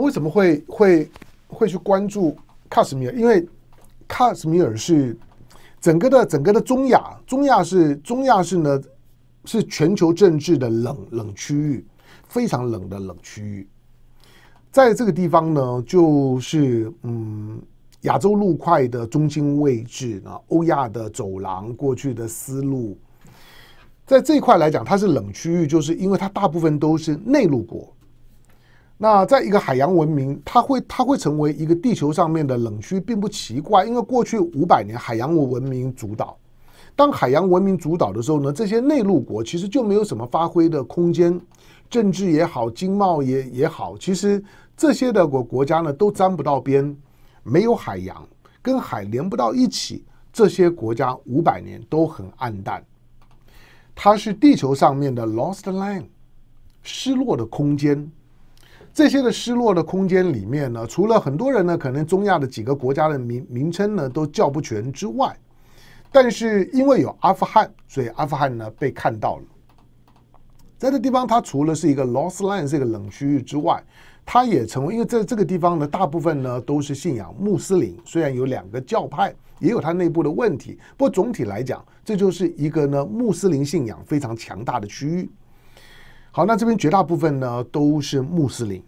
为什么会会会去关注卡什米尔？因为卡什米尔是整个的整个的中亚，中亚是中亚是呢是全球政治的冷冷区域，非常冷的冷区域。在这个地方呢，就是嗯亚洲陆块的中心位置啊，欧亚的走廊过去的丝路，在这一块来讲，它是冷区域，就是因为它大部分都是内陆国。那在一个海洋文明，它会它会成为一个地球上面的冷区，并不奇怪。因为过去五百年海洋文明主导，当海洋文明主导的时候呢，这些内陆国其实就没有什么发挥的空间，政治也好，经贸也也好，其实这些的国国家呢都沾不到边，没有海洋跟海连不到一起，这些国家五百年都很暗淡。它是地球上面的 Lost Land，失落的空间。这些的失落的空间里面呢，除了很多人呢，可能中亚的几个国家的名名称呢都叫不全之外，但是因为有阿富汗，所以阿富汗呢被看到了。在这地方，它除了是一个 lost land，这个冷区域之外，它也成为因为在这个地方呢，大部分呢都是信仰穆斯林，虽然有两个教派，也有它内部的问题，不过总体来讲，这就是一个呢穆斯林信仰非常强大的区域。好，那这边绝大部分呢都是穆斯林，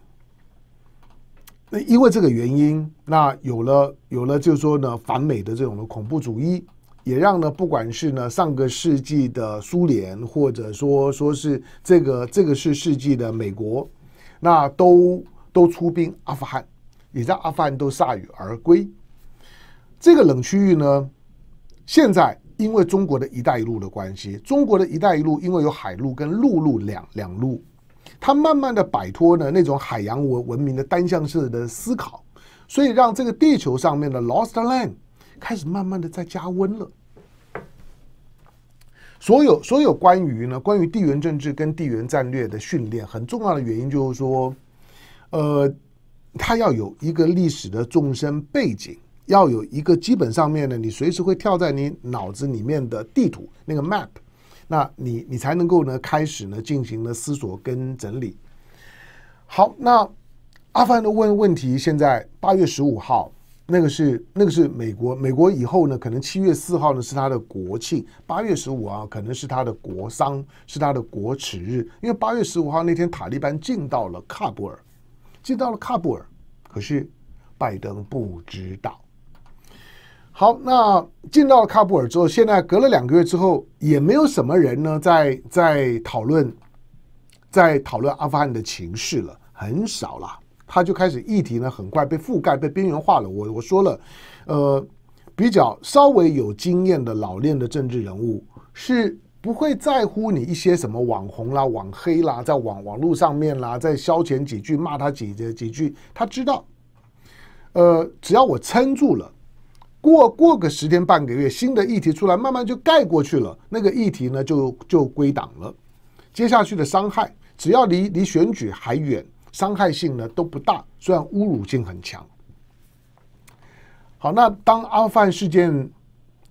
那因为这个原因，那有了有了，就是说呢，反美的这种的恐怖主义，也让呢，不管是呢上个世纪的苏联，或者说说是这个这个是世纪的美国，那都都出兵阿富汗，也在阿富汗都铩羽而归。这个冷区域呢，现在。因为中国的一带一路的关系，中国的一带一路，因为有海路跟陆路两两路，它慢慢的摆脱了那种海洋文文明的单向式的思考，所以让这个地球上面的 lost land 开始慢慢的在加温了。所有所有关于呢关于地缘政治跟地缘战略的训练，很重要的原因就是说，呃，它要有一个历史的纵深背景。要有一个基本上面呢，你随时会跳在你脑子里面的地图那个 map，那你你才能够呢开始呢进行呢思索跟整理。好，那阿凡的问问题，现在八月十五号，那个是那个是美国美国以后呢，可能七月四号呢是他的国庆，八月十五啊可能是他的国丧，是他的国耻日，因为八月十五号那天塔利班进到了喀布尔，进到了喀布尔，可是拜登不知道。好，那进到喀布尔之后，现在隔了两个月之后，也没有什么人呢，在在讨论，在讨论阿富汗的情势了，很少啦。他就开始议题呢，很快被覆盖、被边缘化了。我我说了，呃，比较稍微有经验的老练的政治人物是不会在乎你一些什么网红啦、网黑啦，在网网络上面啦，在消遣几句骂他几几几句，他知道，呃，只要我撑住了。过过个十天半个月，新的议题出来，慢慢就盖过去了。那个议题呢，就就归档了。接下去的伤害，只要离离选举还远，伤害性呢都不大，虽然侮辱性很强。好，那当阿富汗事件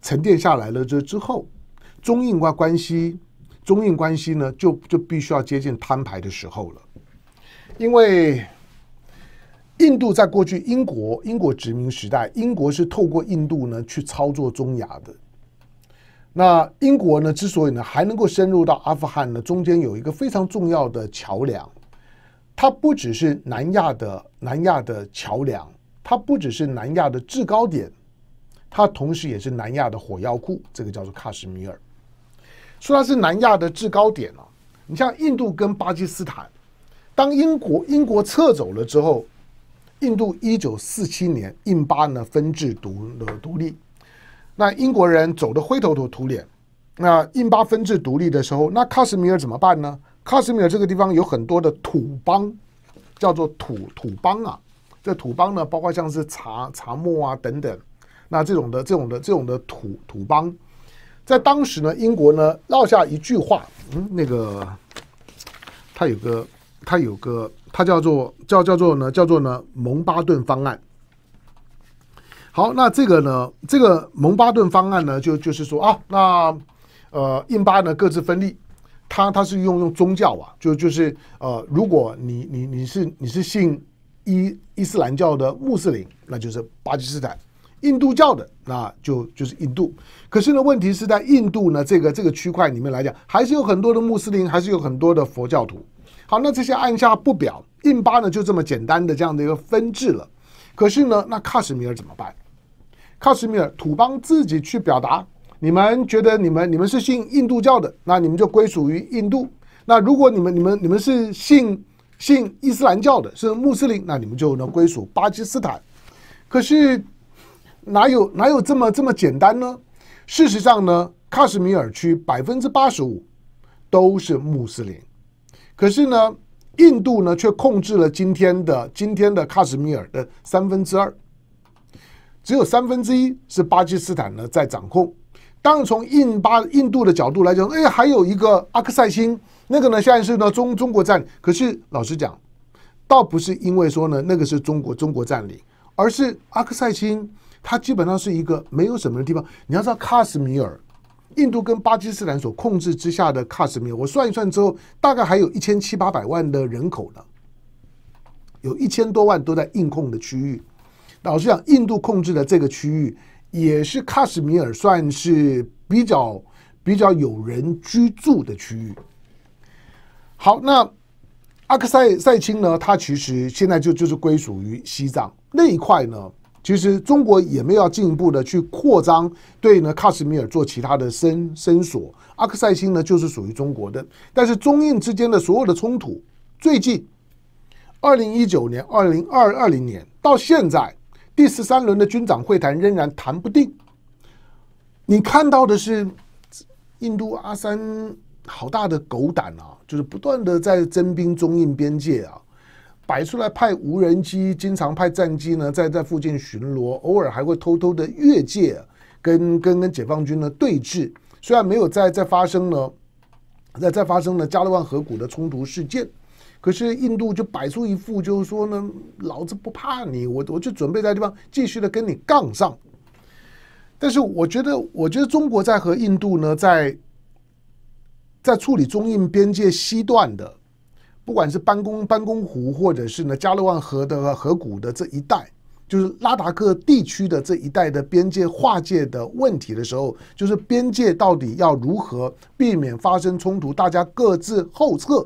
沉淀下来了之之后，中印关关系，中印关系呢，就就必须要接近摊牌的时候了，因为。印度在过去，英国英国殖民时代，英国是透过印度呢去操作中亚的。那英国呢，之所以呢还能够深入到阿富汗呢，中间有一个非常重要的桥梁，它不只是南亚的南亚的桥梁，它不只是南亚的制高点，它同时也是南亚的火药库。这个叫做喀什米尔。说它是南亚的制高点啊，你像印度跟巴基斯坦，当英国英国撤走了之后。印度一九四七年，印巴呢分治独了独立，那英国人走的灰头土土脸。那印巴分治独立的时候，那喀什米尔怎么办呢？喀什米尔这个地方有很多的土邦，叫做土土邦啊。这土邦呢，包括像是茶茶木啊等等。那这种的这种的这种的土土邦，在当时呢，英国呢撂下一句话：嗯，那个他有个他有个。它叫做叫叫做呢，叫做呢蒙巴顿方案。好，那这个呢，这个蒙巴顿方案呢，就就是说啊，那呃，印巴呢各自分立，它它是用用宗教啊，就就是呃，如果你你你是你是信伊伊斯兰教的穆斯林，那就是巴基斯坦；印度教的，那就就是印度。可是呢，问题是在印度呢这个这个区块里面来讲，还是有很多的穆斯林，还是有很多的佛教徒。好，那这些按下不表，印巴呢就这么简单的这样的一个分治了。可是呢，那喀什米尔怎么办？喀什米尔土邦自己去表达，你们觉得你们你们是信印度教的，那你们就归属于印度；那如果你们你们你们是信信伊斯兰教的，是穆斯林，那你们就能归属巴基斯坦。可是哪有哪有这么这么简单呢？事实上呢，喀什米尔区百分之八十五都是穆斯林。可是呢，印度呢却控制了今天的今天的喀什米尔的三分之二，只有三分之一是巴基斯坦呢在掌控。当然，从印巴印度的角度来讲，哎，还有一个阿克塞星，那个呢现在是呢中中国占。可是老实讲，倒不是因为说呢那个是中国中国占领，而是阿克塞星它基本上是一个没有什么的地方。你要知道，喀什米尔。印度跟巴基斯坦所控制之下的喀什米尔，我算一算之后，大概还有一千七八百万的人口呢，有一千多万都在印控的区域。老实讲，印度控制的这个区域也是喀什米尔算是比较比较有人居住的区域。好，那阿克塞塞钦呢？它其实现在就就是归属于西藏那一块呢。其实中国也没有进一步的去扩张对呢，喀什米尔做其他的伸伸索，阿克塞钦呢就是属于中国的。但是中印之间的所有的冲突，最近二零一九年、二零二二零年到现在，第十三轮的军长会谈仍然谈不定。你看到的是印度阿三好大的狗胆啊，就是不断的在征兵中印边界啊。摆出来派无人机，经常派战机呢，在在附近巡逻，偶尔还会偷偷的越界，跟跟跟解放军呢对峙。虽然没有再再发生呢，再再发生了加勒万河谷的冲突事件，可是印度就摆出一副就是说呢，老子不怕你，我我就准备在地方继续的跟你杠上。但是我觉得，我觉得中国在和印度呢，在在处理中印边界西段的。不管是班公班公湖，或者是呢加勒万河的河谷的这一带，就是拉达克地区的这一带的边界划界的问题的时候，就是边界到底要如何避免发生冲突，大家各自后撤。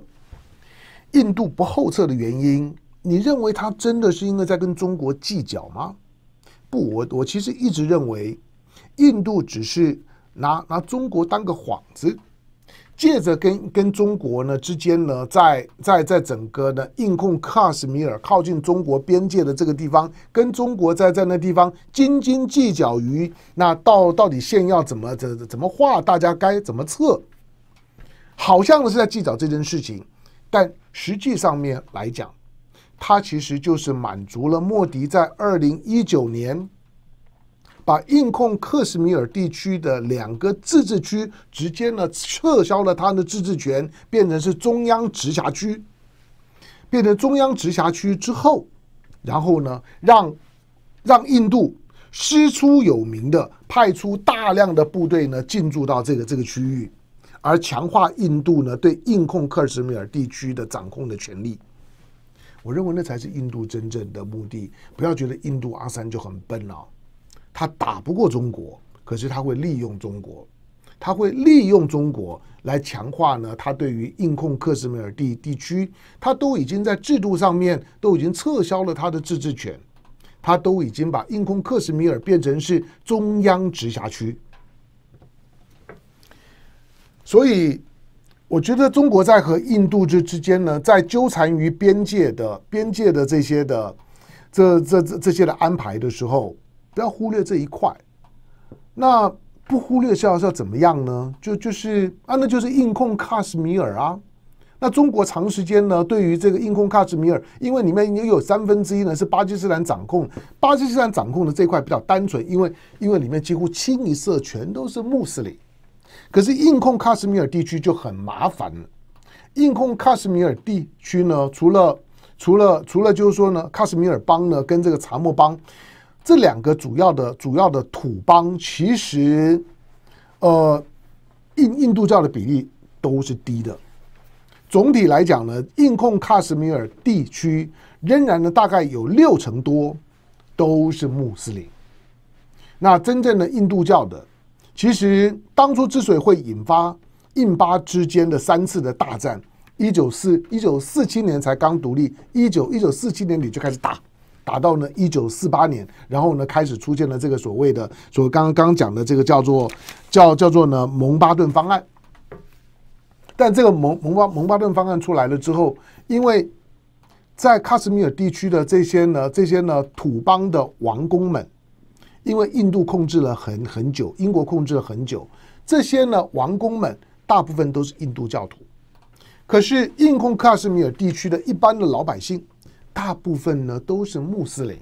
印度不后撤的原因，你认为他真的是因为在跟中国计较吗？不，我我其实一直认为，印度只是拿拿中国当个幌子。借着跟跟中国呢之间呢，在在在整个的印控克什米尔靠近中国边界的这个地方，跟中国在在那地方斤斤计较于那到到底线要怎么怎怎么画，大家该怎么测，好像是在计较这件事情，但实际上面来讲，它其实就是满足了莫迪在二零一九年。把印控克什米尔地区的两个自治区直接呢撤销了他的自治权，变成是中央直辖区。变成中央直辖区之后，然后呢，让让印度师出有名的派出大量的部队呢进驻到这个这个区域，而强化印度呢对印控克什米尔地区的掌控的权利。我认为那才是印度真正的目的。不要觉得印度阿三就很笨哦。他打不过中国，可是他会利用中国，他会利用中国来强化呢。他对于印控克什米尔地地区，他都已经在制度上面都已经撤销了他的自治权，他都已经把印控克什米尔变成是中央直辖区，所以，我觉得中国在和印度这之间呢，在纠缠于边界的边界的这些的这这这这些的安排的时候。不要忽略这一块，那不忽略是要要怎么样呢？就就是啊，那就是硬控喀什米尔啊。那中国长时间呢，对于这个硬控喀什米尔，因为里面也有三分之一呢是巴基斯坦掌控，巴基斯坦掌控的这块比较单纯，因为因为里面几乎清一色全都是穆斯林。可是硬控喀什米尔地区就很麻烦了。硬控喀什米尔地区呢，除了除了除了就是说呢，喀什米尔邦呢跟这个查莫邦。这两个主要的主要的土邦，其实，呃，印印度教的比例都是低的。总体来讲呢，印控喀什米尔地区仍然呢大概有六成多都是穆斯林。那真正的印度教的，其实当初之所以会引发印巴之间的三次的大战，一九四一九四七年才刚独立，一九一九四七年底就开始打。打到呢一九四八年，然后呢开始出现了这个所谓的，所刚刚刚讲的这个叫做叫叫做呢蒙巴顿方案。但这个蒙蒙巴蒙巴顿方案出来了之后，因为在喀什米尔地区的这些呢这些呢土邦的王公们，因为印度控制了很很久，英国控制了很久，这些呢王公们大部分都是印度教徒，可是印控喀什米尔地区的一般的老百姓。大部分呢都是穆斯林，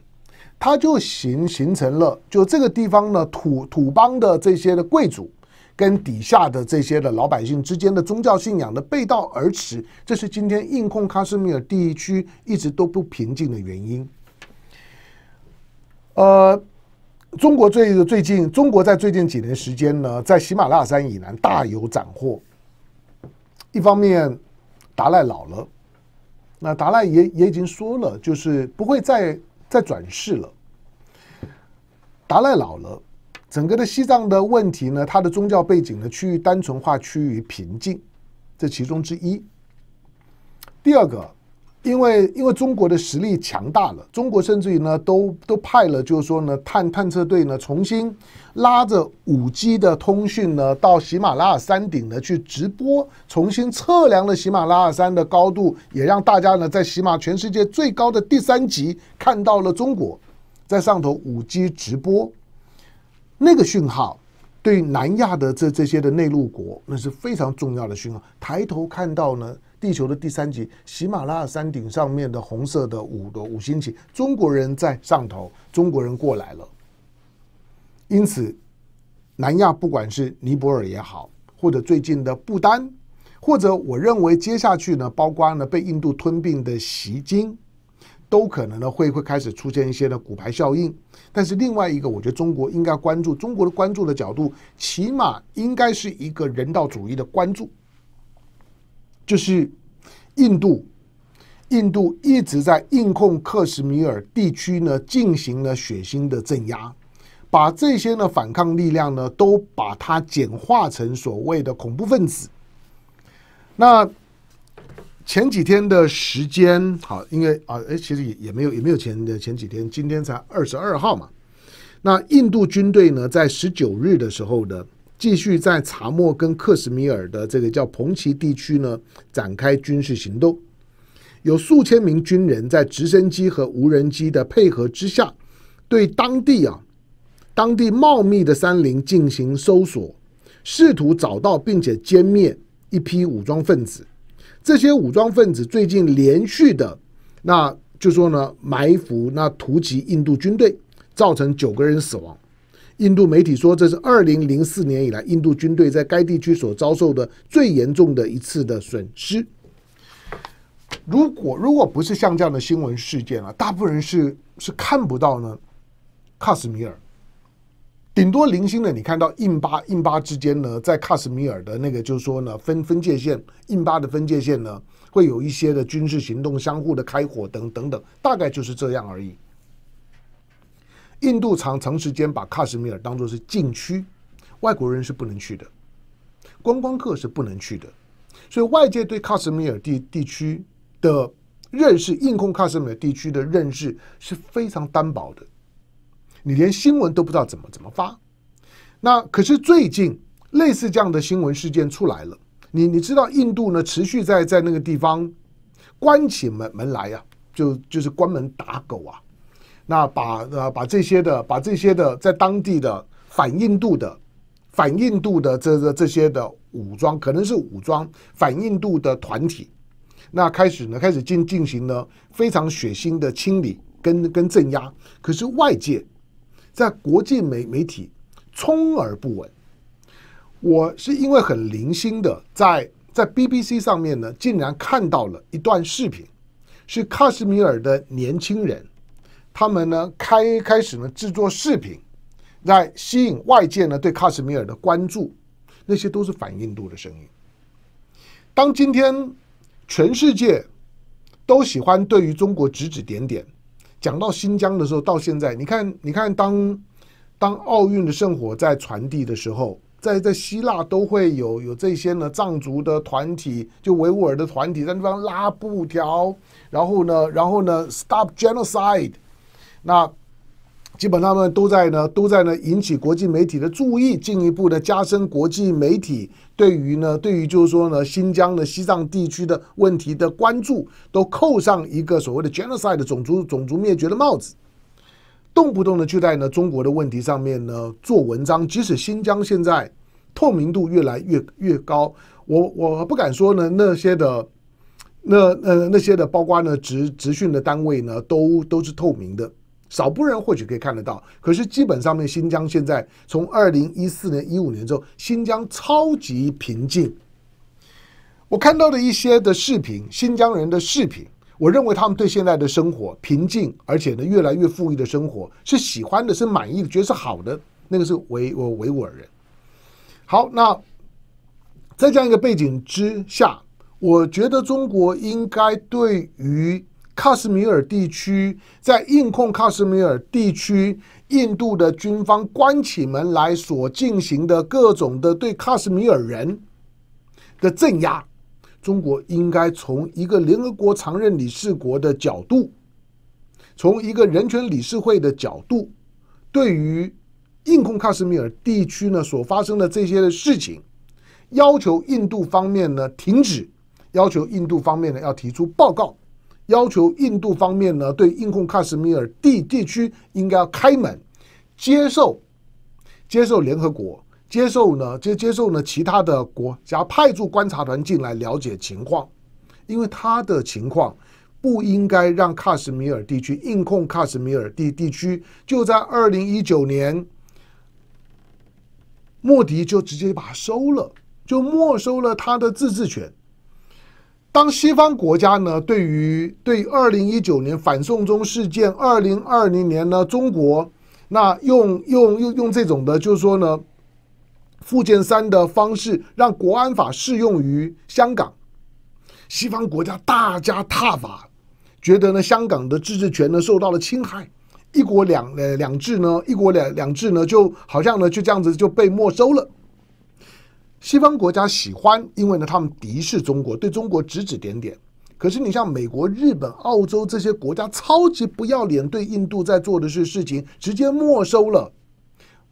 他就形形成了，就这个地方呢土土邦的这些的贵族跟底下的这些的老百姓之间的宗教信仰的背道而驰，这是今天印控喀什米尔地区一直都不平静的原因。呃，中国最最近，中国在最近几年时间呢，在喜马拉雅山以南大有斩获。一方面，达赖老了。那达赖也也已经说了，就是不会再再转世了。达赖老了，整个的西藏的问题呢，它的宗教背景呢，趋于单纯化，趋于平静，这其中之一。第二个。因为因为中国的实力强大了，中国甚至于呢，都都派了，就是说呢，探探测队呢，重新拉着五 G 的通讯呢，到喜马拉雅山顶呢去直播，重新测量了喜马拉雅山的高度，也让大家呢在喜马全世界最高的第三级看到了中国在上头五 G 直播那个讯号。对南亚的这这些的内陆国，那是非常重要的讯号。抬头看到呢，地球的第三极喜马拉雅山顶上面的红色的五的五星旗，中国人在上头，中国人过来了。因此，南亚不管是尼泊尔也好，或者最近的不丹，或者我认为接下去呢，包括呢被印度吞并的锡金。都可能呢会会开始出现一些呢骨牌效应，但是另外一个，我觉得中国应该关注中国的关注的角度，起码应该是一个人道主义的关注，就是印度，印度一直在印控克什米尔地区呢进行了血腥的镇压，把这些呢反抗力量呢都把它简化成所谓的恐怖分子，那。前几天的时间，好，因为啊，哎，其实也也没有，也没有前的前几天，今天才二十二号嘛。那印度军队呢，在十九日的时候呢，继续在查莫跟克什米尔的这个叫蓬奇地区呢，展开军事行动。有数千名军人在直升机和无人机的配合之下，对当地啊，当地茂密的山林进行搜索，试图找到并且歼灭一批武装分子。这些武装分子最近连续的，那就说呢埋伏那突袭印度军队，造成九个人死亡。印度媒体说这是二零零四年以来印度军队在该地区所遭受的最严重的一次的损失。如果如果不是像这样的新闻事件啊，大部分人是是看不到呢。卡斯米尔。顶多零星的，你看到印巴印巴之间呢，在喀什米尔的那个，就是说呢，分分界线，印巴的分界线呢，会有一些的军事行动，相互的开火等等等，大概就是这样而已。印度长长时间把喀什米尔当做是禁区，外国人是不能去的，观光客是不能去的，所以外界对喀什米尔地地区的认识，印控喀什米尔地区的认识是非常单薄的。你连新闻都不知道怎么怎么发，那可是最近类似这样的新闻事件出来了，你你知道印度呢持续在在那个地方关起门门来呀，就就是关门打狗啊，那把呃把这些的把这些的在当地的反印度的反印度的这个这些的武装可能是武装反印度的团体，那开始呢开始进进行了非常血腥的清理跟跟镇压，可是外界。在国际媒媒体充耳不闻。我是因为很零星的在在 BBC 上面呢，竟然看到了一段视频，是喀什米尔的年轻人，他们呢开开始呢制作视频，在吸引外界呢对喀什米尔的关注。那些都是反印度的声音。当今天全世界都喜欢对于中国指指点点。讲到新疆的时候，到现在，你看，你看，当当奥运的圣火在传递的时候，在在希腊都会有有这些呢藏族的团体，就维吾尔的团体在地方拉布条，然后呢，然后呢，Stop Genocide，那。基本上呢都在呢，都在呢引起国际媒体的注意，进一步的加深国际媒体对于呢对于就是说呢新疆的西藏地区的问题的关注，都扣上一个所谓的 genocide 种族种族灭绝的帽子，动不动的就在呢中国的问题上面呢做文章，即使新疆现在透明度越来越越高，我我不敢说呢那些的那呃那些的包括呢职职训的单位呢都都是透明的。少部分或许可以看得到，可是基本上面新疆现在从二零一四年一五年之后，新疆超级平静。我看到的一些的视频，新疆人的视频，我认为他们对现在的生活平静，而且呢越来越富裕的生活是喜欢的，是满意的，觉得是好的。那个是维我维吾尔人。好，那在这样一个背景之下，我觉得中国应该对于。喀什米尔地区在印控喀什米尔地区，印度的军方关起门来所进行的各种的对喀什米尔人的镇压，中国应该从一个联合国常任理事国的角度，从一个人权理事会的角度，对于印控喀什米尔地区呢所发生的这些的事情，要求印度方面呢停止，要求印度方面呢要提出报告。要求印度方面呢，对印控喀什米尔地地区应该要开门，接受，接受联合国，接受呢，接接受呢，其他的国家派驻观察团进来了解情况，因为他的情况不应该让喀什米尔地区印控喀什米尔地地区就在二零一九年，莫迪就直接把收了，就没收了他的自治权。当西方国家呢，对于对二零一九年反送中事件，二零二零年呢，中国那用用用用这种的，就是说呢，附件三的方式让国安法适用于香港，西方国家大加踏法，觉得呢香港的自治权呢受到了侵害，一国两呃两制呢，一国两两制呢就好像呢就这样子就被没收了。西方国家喜欢，因为呢，他们敌视中国，对中国指指点点。可是你像美国、日本、澳洲这些国家，超级不要脸，对印度在做的是事情，直接没收了，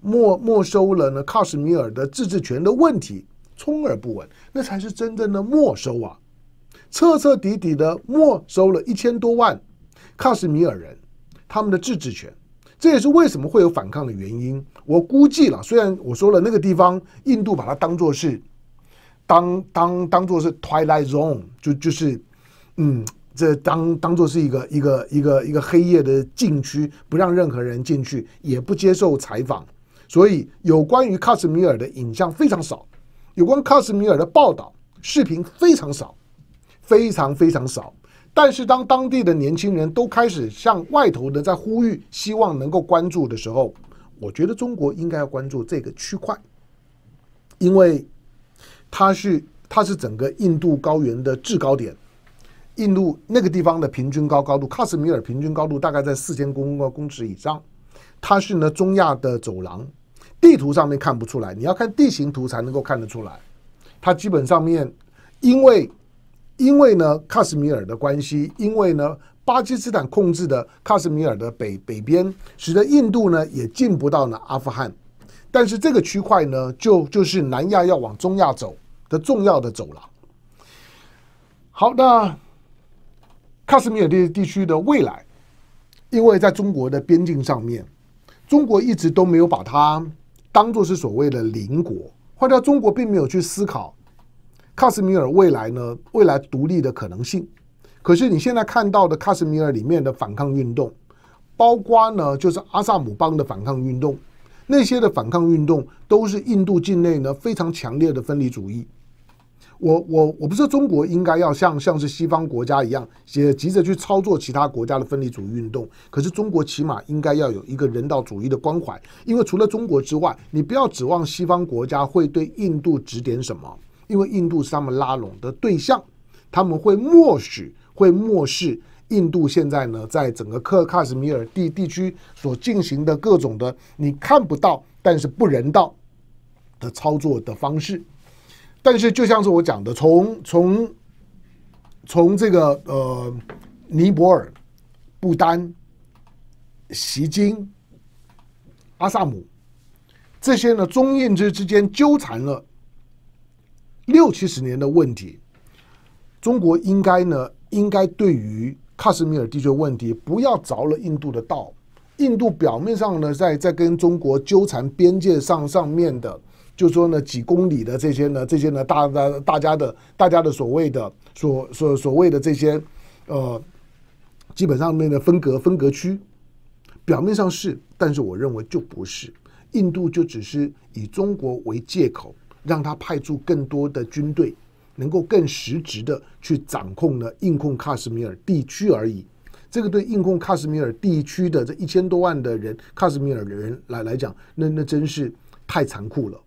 没没收了呢？喀什米尔的自治权的问题，充耳不闻，那才是真正的没收啊！彻彻底底的没收了，一千多万喀什米尔人他们的自治权。这也是为什么会有反抗的原因。我估计了，虽然我说了那个地方印度把它当做是当当当做是 twilight zone，就就是嗯，这当当做是一个一个一个一个黑夜的禁区，不让任何人进去，也不接受采访。所以有关于卡斯米尔的影像非常少，有关卡斯米尔的报道视频非常少，非常非常少。但是，当当地的年轻人都开始向外头的在呼吁，希望能够关注的时候，我觉得中国应该要关注这个区块，因为它是它是整个印度高原的制高点，印度那个地方的平均高高度，喀什米尔平均高度大概在四千公公尺以上，它是呢中亚的走廊，地图上面看不出来，你要看地形图才能够看得出来，它基本上面因为。因为呢，喀什米尔的关系，因为呢，巴基斯坦控制的喀什米尔的北北边，使得印度呢也进不到呢阿富汗，但是这个区块呢，就就是南亚要往中亚走的重要的走廊。好，那喀什米尔地地区的未来，因为在中国的边境上面，中国一直都没有把它当做是所谓的邻国，换掉中国并没有去思考。卡斯米尔未来呢？未来独立的可能性。可是你现在看到的卡斯米尔里面的反抗运动，包括呢就是阿萨姆邦的反抗运动，那些的反抗运动都是印度境内呢非常强烈的分离主义。我我我不是中国应该要像像是西方国家一样，也急着去操作其他国家的分离主义运动。可是中国起码应该要有一个人道主义的关怀，因为除了中国之外，你不要指望西方国家会对印度指点什么。因为印度是他们拉拢的对象，他们会默许、会漠视印度现在呢，在整个克卡斯米尔地地区所进行的各种的你看不到，但是不人道的操作的方式。但是，就像是我讲的，从从从这个呃，尼泊尔、不丹、锡金、阿萨姆这些呢，中印之之间纠缠了。六七十年的问题，中国应该呢，应该对于喀什米尔地区问题不要着了印度的道。印度表面上呢，在在跟中国纠缠边界上上面的，就说呢几公里的这些呢，这些呢，大大大家的，大家的所谓的所所所谓的这些，呃，基本上面的分隔分隔区，表面上是，但是我认为就不是，印度就只是以中国为借口。让他派出更多的军队，能够更实质的去掌控呢印控喀什米尔地区而已。这个对印控喀什米尔地区的这一千多万的人，喀什米尔的人来来讲，那那真是太残酷了。